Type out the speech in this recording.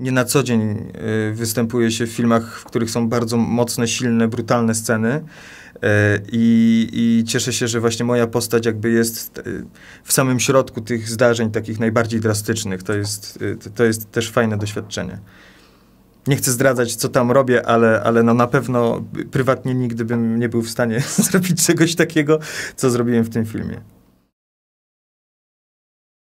nie na co dzień y, występuje się w filmach, w których są bardzo mocne, silne, brutalne sceny. Y, I, I, cieszę się, że właśnie moja postać jakby jest y, w samym środku tych zdarzeń, takich najbardziej drastycznych. To jest, to jest też fajne doświadczenie. Nie chcę zdradzać, co tam robię, ale, ale no na pewno prywatnie nigdy bym nie był w stanie zrobić czegoś takiego, co zrobiłem w tym filmie.